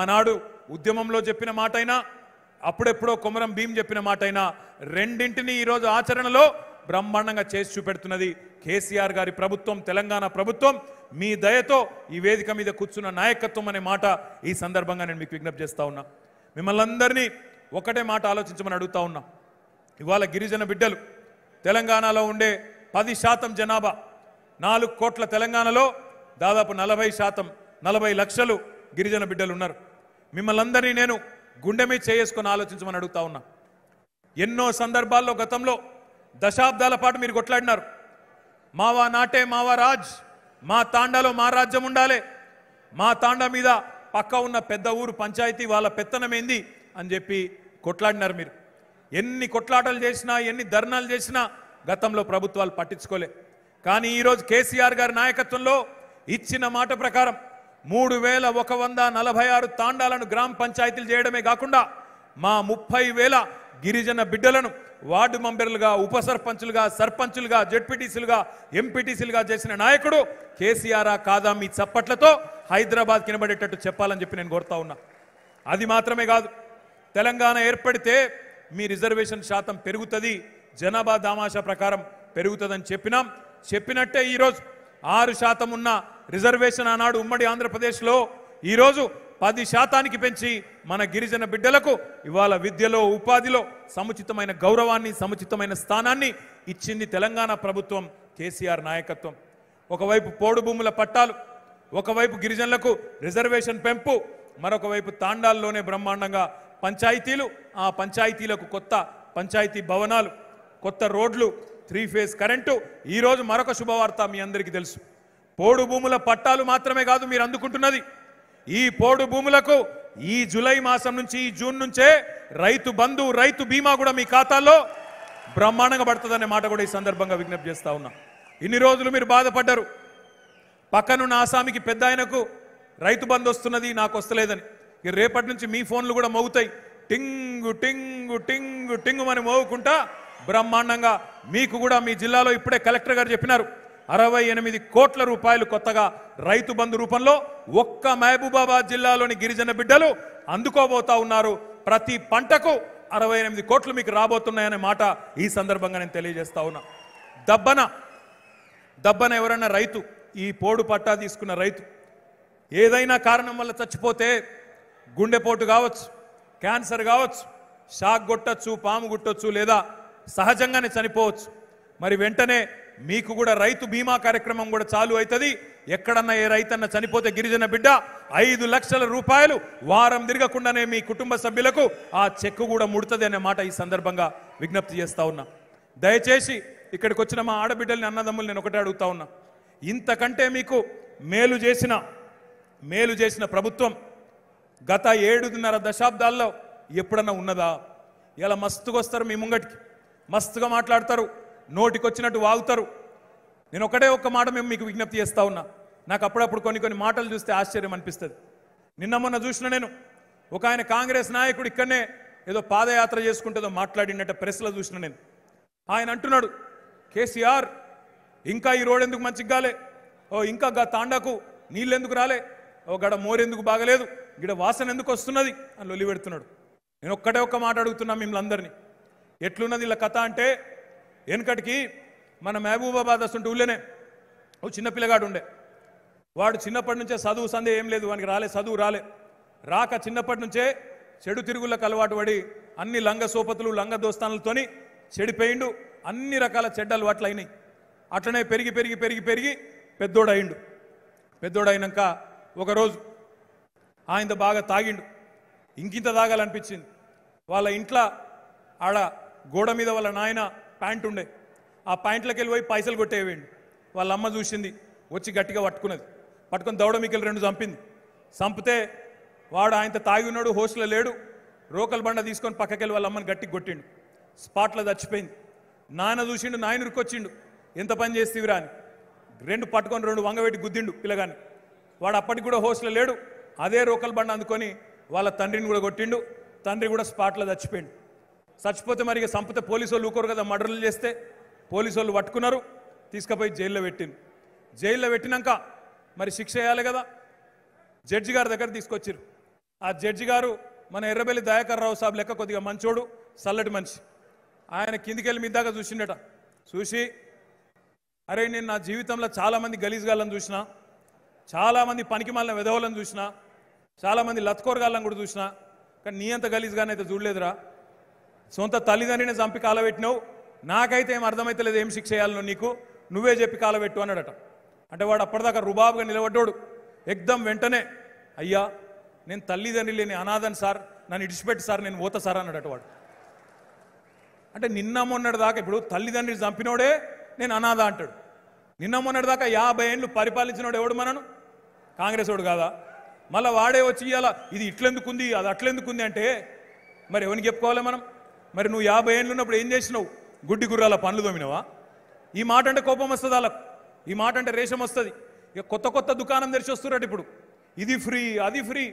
ఆనాడు ఉద్యమంలో చెప్పిన మాట అయినా అప్పుడెప్పుడో కొమరం భీం చెప్పిన మాట అయినా రెండింటిని ఈరోజు ఆచరణలో బ్రహ్మాండంగా చేసి చూపెడుతున్నది కేసీఆర్ గారి ప్రభుత్వం తెలంగాణ ప్రభుత్వం మీ దయతో ఈ వేదిక మీద కూర్చున్న నాయకత్వం అనే మాట ఈ సందర్భంగా నేను మీకు విజ్ఞప్తి చేస్తా ఉన్నా మిమ్మల్ని అందరినీ ఒకటే మాట ఆలోచించమని అడుగుతా ఉన్నా ఇవాళ గిరిజన బిడ్డలు తెలంగాణలో ఉండే పది శాతం జనాభా నాలుగు కోట్ల తెలంగాణలో దాదాపు నలభై శాతం నలభై లక్షలు గిరిజన బిడ్డలు ఉన్నారు మిమ్మల్ని అందరినీ నేను గుండె మీద చేసుకొని ఆలోచించమని అడుగుతా ఉన్నా ఎన్నో సందర్భాల్లో గతంలో దశాబ్దాల పాటు మీరు కొట్లాడినారు మావా నాటే మావా రాజ్ మా తాండాలో మా రాజ్యం ఉండాలి మా తాండ మీద పక్క ఉన్న పెద్ద ఊరు పంచాయతీ వాళ్ళ పెత్తనమేంది అని చెప్పి కొట్లాడినారు మీరు ఎన్ని కొట్లాటలు చేసినా ఎన్ని ధర్నాలు చేసినా గతంలో ప్రభుత్వాలు పట్టించుకోలే కానీ ఈరోజు కేసీఆర్ గారి నాయకత్వంలో ఇచ్చిన మాట ప్రకారం మూడు వేల ఒక వంద నలభై ఆరు తాండాలను గ్రామ పంచాయతీలు చేయడమే కాకుండా మా ముప్పై వేల గిరిజన బిడ్డలను వార్డు మెంబర్లుగా ఉప సర్పంచులుగా సర్పంచులుగా జడ్పీటీసీలుగా ఎంపీటీసీలుగా చేసిన నాయకుడు కేసీఆర్ కాదా మీ చప్పట్లతో హైదరాబాద్ కినబడేటట్టు చెప్పాలని చెప్పి నేను కోరుతా ఉన్నా అది మాత్రమే కాదు తెలంగాణ ఏర్పడితే మీ రిజర్వేషన్ శాతం పెరుగుతుంది జనాభా దామాషా ప్రకారం పెరుగుతుందని చెప్పినాం చెప్పినట్టే ఈరోజు ఆరు శాతం ఉన్న రిజర్వేషన్ ఆనాడు ఉమ్మడి ఆంధ్రప్రదేశ్లో ఈరోజు పది శాతానికి పెంచి మన గిరిజన బిడ్డలకు ఇవాళ విద్యలో ఉపాధిలో సముచితమైన గౌరవాన్ని సముచితమైన స్థానాన్ని ఇచ్చింది తెలంగాణ ప్రభుత్వం కేసీఆర్ నాయకత్వం ఒకవైపు పోడు భూముల పట్టాలు ఒకవైపు గిరిజనులకు రిజర్వేషన్ పెంపు మరొక వైపు తాండాల్లోనే బ్రహ్మాండంగా పంచాయతీలు ఆ పంచాయతీలకు కొత్త పంచాయతీ భవనాలు కొత్త రోడ్లు త్రీ ఫేజ్ కరెంటు ఈరోజు మరొక శుభవార్త మీ అందరికీ తెలుసు పోడు భూముల పట్టాలు మాత్రమే కాదు మీరు అందుకుంటున్నది ఈ పోడు భూములకు ఈ జులై మాసం నుంచి ఈ జూన్ నుంచే రైతు బంధు రైతు బీమా కూడా మీ ఖాతాలో బ్రహ్మాండంగా పడుతుందనే మాట కూడా ఈ సందర్భంగా విజ్ఞప్తి చేస్తా ఉన్నా ఇన్ని రోజులు మీరు బాధపడ్డారు పక్కనున్న ఆసామికి పెద్ద ఆయనకు రైతు బంధు వస్తున్నది నాకు వస్తలేదని ఇక రేపటి నుంచి మీ ఫోన్లు కూడా మోగుతాయి టింగు టింగు టింగు టింగు అని మోగుకుంటా బ్రహ్మాండంగా మీకు కూడా మీ జిల్లాలో ఇప్పుడే కలెక్టర్ గారు చెప్పినారు అరవై ఎనిమిది కోట్ల రూపాయలు కొత్తగా రైతు బంధు రూపంలో ఒక్క మహబూబాబాద్ జిల్లాలోని గిరిజన బిడ్డలు అందుకోబోతా ఉన్నారు ప్రతి పంటకు అరవై ఎనిమిది కోట్లు మీకు రాబోతున్నాయనే మాట ఈ సందర్భంగా నేను తెలియజేస్తా ఉన్నా దబ్బన దబ్బన ఎవరైనా రైతు ఈ పోడు పట్టా తీసుకున్న రైతు ఏదైనా కారణం వల్ల చచ్చిపోతే గుండెపోటు కావచ్చు క్యాన్సర్ కావచ్చు షాక్ కొట్టచ్చు పాము గుట్టొచ్చు లేదా సహజంగానే చనిపోవచ్చు మరి వెంటనే మీకు కూడా రైతు బీమా కార్యక్రమం కూడా చాలు అవుతుంది ఎక్కడన్నా ఏ రైతన్న చనిపోతే గిరిజన బిడ్డ ఐదు లక్షల రూపాయలు వారం తిరగకుండానే మీ కుటుంబ సభ్యులకు ఆ చెక్కు కూడా ముడుతుంది అనే మాట ఈ సందర్భంగా విజ్ఞప్తి చేస్తా ఉన్నా దయచేసి ఇక్కడికి వచ్చిన మా ఆడబిడ్డల్ని అన్నదమ్ములు నేను ఒకటే అడుగుతా ఉన్నా ఇంతకంటే మీకు మేలు చేసిన మేలు చేసిన ప్రభుత్వం గత ఏడున్నర దశాబ్దాల్లో ఎప్పుడన్నా ఉన్నదా ఇలా మస్తుగా వస్తారు మీ ముంగటికి మస్తుగా మాట్లాడతారు నోటికొచ్చినట్టు వాగుతారు నేను ఒకటే ఒక్క మాట మేము మీకు విజ్ఞప్తి చేస్తా ఉన్నా నాకు అప్పుడప్పుడు కొన్ని కొన్ని మాటలు చూస్తే ఆశ్చర్యం అనిపిస్తుంది నిన్న మొన్న చూసిన నేను ఒక ఆయన కాంగ్రెస్ నాయకుడు ఇక్కడనే ఏదో పాదయాత్ర చేసుకుంటేదో మాట్లాడినట్ట ప్రెస్లో చూసిన నేను ఆయన అంటున్నాడు కేసీఆర్ ఇంకా ఈ రోడ్ ఎందుకు మంచిగా కాలే ఓ ఇంకా గా తాండాకు నీళ్ళు ఎందుకు రాలే ఓ గడ మోరెందుకు బాగలేదు గిడ వాసన ఎందుకు వస్తున్నది అని లొలి పెడుతున్నాడు నేను ఒక్కటే ఒక్క మాట అడుగుతున్నా మిమ్మల్ని అందరినీ ఎట్లున్నది ఇలా కథ అంటే వెనకటికి మన మహబూబాబాద్ వస్తుంటే ఊళ్ళోనే ఓ చిన్న పిల్లగాడు ఉండే వాడు చిన్నప్పటి నుంచే చదువు సందే ఏం లేదు వానికి రాలే చదువు రాలే రాక చిన్నప్పటి నుంచే చెడు తిరుగులకు అలవాటు పడి అన్ని లంగ సోపతులు లంగ దోస్తానులతోని చెడిపోయిండు అన్ని రకాల చెడ్డలు అలవాట్లు అయినాయి అట్లనే పెరిగి పెరిగి పెరిగి పెరిగి పెద్దోడయిండు పెద్దోడైనాక ఒకరోజు ఆయన బాగా తాగిండు ఇంకింత తాగాలనిపించింది వాళ్ళ ఇంట్లో ఆడ గోడ మీద వాళ్ళ నాయన ప్యాంట్ ఉండే ఆ ప్యాంట్లోకి వెళ్ళిపోయి పైసలు కొట్టేవేయండి వాళ్ళ అమ్మ చూసింది వచ్చి గట్టిగా పట్టుకున్నది పట్టుకొని దౌడ మీకెళ్ళి రెండు చంపింది చంపితే వాడు ఆయనతో తాగి ఉన్నాడు హోస్ట్లో లేడు రోకల్ బండ తీసుకొని పక్కకెళ్ళి వాళ్ళ అమ్మని గట్టికి కొట్టిండు స్పాట్లో చచ్చిపోయింది నాన్న చూసిండు నాయన ఉరికొచ్చిండు ఎంత పని చేస్తేవిరా అని రెండు పట్టుకొని రెండు వంగవేటి గుద్దిండు పిల్లగాని వాడు అప్పటికి కూడా హోస్ట్లో లేడు అదే రోకల్ బండ అందుకొని వాళ్ళ తండ్రిని కూడా కొట్టిండు తండ్రి కూడా స్పాట్లో చచ్చిపోయిండు చచ్చిపోతే మరి సంపత పోలీసు వాళ్ళు ఊకోరు కదా మర్డర్లు చేస్తే పోలీసు వాళ్ళు పట్టుకున్నారు తీసుకుపోయి జైల్లో పెట్టింది జైల్లో పెట్టినాక మరి శిక్ష వేయాలి కదా జడ్జి గారి దగ్గర తీసుకొచ్చారు ఆ జడ్జి గారు మన ఎర్రబెల్లి దయాకర్ రావు సాబ్ లెక్క కొద్దిగా మంచోడు సల్లటి మనిషి ఆయన కిందికెళ్ళి మీ దాకా చూసిండట చూసి అరే నేను నా జీవితంలో చాలామంది గలీజ్గాళ్ళని చూసిన చాలామంది పనికి మాలిన విధవులను చూసిన చాలామంది లత్కోరగాళ్ళని కూడా చూసిన కానీ నీ అంత గలీజ్గానైతే చూడలేదురా సొంత తల్లిదండ్రిని చంపి కాలబెట్టినావు నాకైతే ఏం అర్థమైతలేదు ఏం శిక్ష చేయాలను నీకు నువ్వే చెప్పి కాలబెట్టు అన్నాడట అంటే వాడు అప్పటిదాకా రుబాబుగా నిలబడ్డాడు ఎగ్దం వెంటనే అయ్యా నేను తల్లిదండ్రి లేని అనాథన్ సార్ నన్ను ఇడిచిపెట్టి సార్ నేను ఓత సార్ అన్నాడట వాడు అంటే నిన్న మొన్నటి దాకా ఇప్పుడు తల్లిదండ్రిని చంపినోడే నేను అనాథ అంటాడు నిన్న మొన్నటి దాకా యాభై ఏండ్లు పరిపాలించినోడు ఎవడు మనను కాంగ్రెస్ వాడు కాదా మళ్ళీ వాడే వచ్చి ఇవాళ ఇది ఇట్లెందుకుంది అది అట్లెందుకుంది అంటే మరి ఎవరిని చెప్పుకోవాలి మనం మరి నువ్వు యాభై ఏళ్ళు ఉన్నప్పుడు ఏం చేసినావు గుడ్డి గుర్రాల పనులు దొమినవా ఈ మాట అంటే కోపం వస్తుంది వాళ్ళకు ఈ మాట అంటే రేషం వస్తుంది ఇక కొత్త కొత్త దుకాణం తెరిచి వస్తున్నాడు ఇప్పుడు ఇది ఫ్రీ అది ఫ్రీ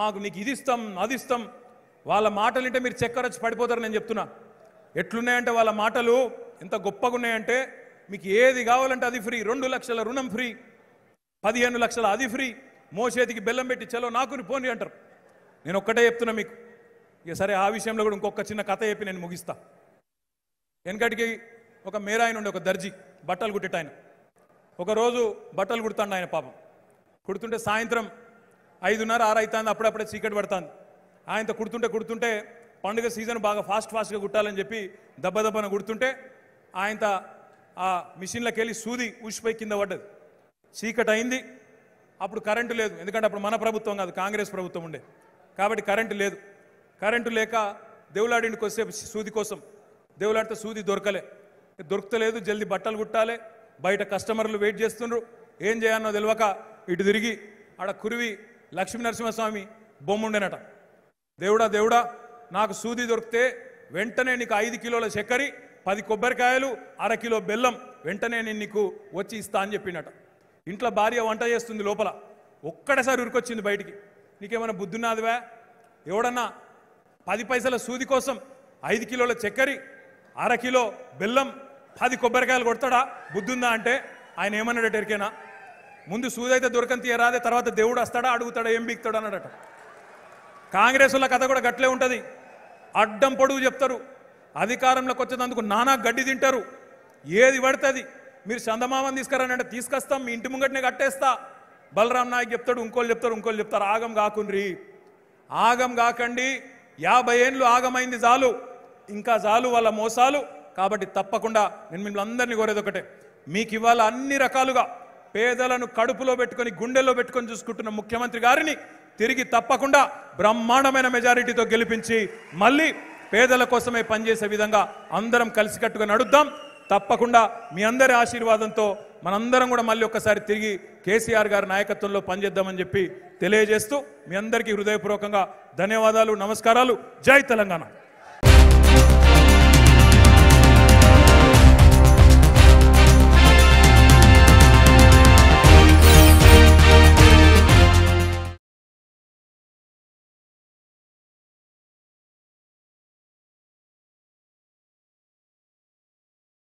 మాకు నీకు ఇది ఇస్తాం అది ఇస్తాం వాళ్ళ మాటలు అంటే మీరు వచ్చి పడిపోతారు నేను చెప్తున్నా ఎట్లున్నాయంటే వాళ్ళ మాటలు ఎంత గొప్పగా ఉన్నాయంటే మీకు ఏది కావాలంటే అది ఫ్రీ రెండు లక్షల రుణం ఫ్రీ పదిహేను లక్షల అది ఫ్రీ మోసేతికి బెల్లం పెట్టి చలో నాకుని పోని అంటారు నేను ఒక్కటే చెప్తున్నా మీకు ఇక సరే ఆ విషయంలో కూడా ఇంకొక చిన్న కథ చెప్పి నేను ముగిస్తా వెనకటికి ఒక మేరాయన ఉండే ఒక దర్జీ బట్టలు కుట్టేట ఆయన ఒకరోజు బట్టలు కుడుతాడు ఆయన పాపం కుడుతుంటే సాయంత్రం ఐదున్నర ఆరు అవుతుంది అప్పుడప్పుడే చీకటి పడుతుంది ఆయనతో కుడుతుంటే కుడుతుంటే పండుగ సీజన్ బాగా ఫాస్ట్ ఫాస్ట్గా కుట్టాలని చెప్పి దెబ్బ దెబ్బన కుడుతుంటే ఆయనత ఆ మిషన్లోకి వెళ్ళి సూది ఊసిపోయి కింద పడ్డది చీకటి అయింది అప్పుడు కరెంటు లేదు ఎందుకంటే అప్పుడు మన ప్రభుత్వం కాదు కాంగ్రెస్ ప్రభుత్వం ఉండే కాబట్టి కరెంటు లేదు కరెంటు లేక దేవులాడిని కొద్దిసేపు సూది కోసం దేవులాడితే సూది దొరకలే దొరుకుతలేదు జల్ది బట్టలు కుట్టాలి బయట కస్టమర్లు వెయిట్ చేస్తుండ్రు ఏం చేయాలో తెలియక ఇటు తిరిగి ఆడ కురివి లక్ష్మీనరసింహస్వామి బొమ్ముండెనట దేవుడా దేవుడా నాకు సూది దొరికితే వెంటనే నీకు ఐదు కిలోల చక్కెర పది కొబ్బరికాయలు అర కిలో బెల్లం వెంటనే నేను నీకు వచ్చి ఇస్తా అని చెప్పినట ఇంట్లో భార్య వంట చేస్తుంది లోపల ఒక్కడసారి ఉరికొచ్చింది బయటికి నీకేమైనా బుద్ధున్నాదివా ఎవడన్నా పది పైసల సూది కోసం ఐదు కిలోల చక్కెర అర కిలో బెల్లం పది కొబ్బరికాయలు కొడతాడా బుద్ధుందా అంటే ఆయన ఏమన్నాడట ఎరికేనా ముందు అయితే దొరకని తీయరాదే తర్వాత దేవుడు వస్తాడా అడుగుతాడా ఏం బీక్తాడు అన్నాడట కాంగ్రెస్ కథ కూడా గట్లే ఉంటుంది అడ్డం పొడువు చెప్తారు అధికారంలోకి వచ్చేటందుకు నానా గడ్డి తింటారు ఏది పడుతుంది మీరు చందమామని తీసుకురానంటే తీసుకొస్తాం మీ ఇంటి ముంగట్నే కట్టేస్తా బలరాం నాయక్ చెప్తాడు ఇంకోళ్ళు చెప్తారు ఇంకోళ్ళు చెప్తారు ఆగం కాకుండ్రి ఆగం కాకండి యాభై ఏండ్లు ఆగమైంది చాలు ఇంకా చాలు వాళ్ళ మోసాలు కాబట్టి తప్పకుండా నేను మిమ్మల్ని అందరినీ కోరేది ఒకటే మీకు ఇవాళ అన్ని రకాలుగా పేదలను కడుపులో పెట్టుకొని గుండెల్లో పెట్టుకొని చూసుకుంటున్న ముఖ్యమంత్రి గారిని తిరిగి తప్పకుండా బ్రహ్మాండమైన మెజారిటీతో గెలిపించి మళ్ళీ పేదల కోసమే పనిచేసే విధంగా అందరం కలిసికట్టుగా నడుద్దాం తప్పకుండా మీ అందరి ఆశీర్వాదంతో మనందరం కూడా మళ్ళీ ఒక్కసారి తిరిగి కేసీఆర్ గారి నాయకత్వంలో పనిచేద్దామని చెప్పి తెలియజేస్తూ మీ అందరికీ హృదయపూర్వకంగా ధన్యవాదాలు నమస్కారాలు జై తెలంగాణ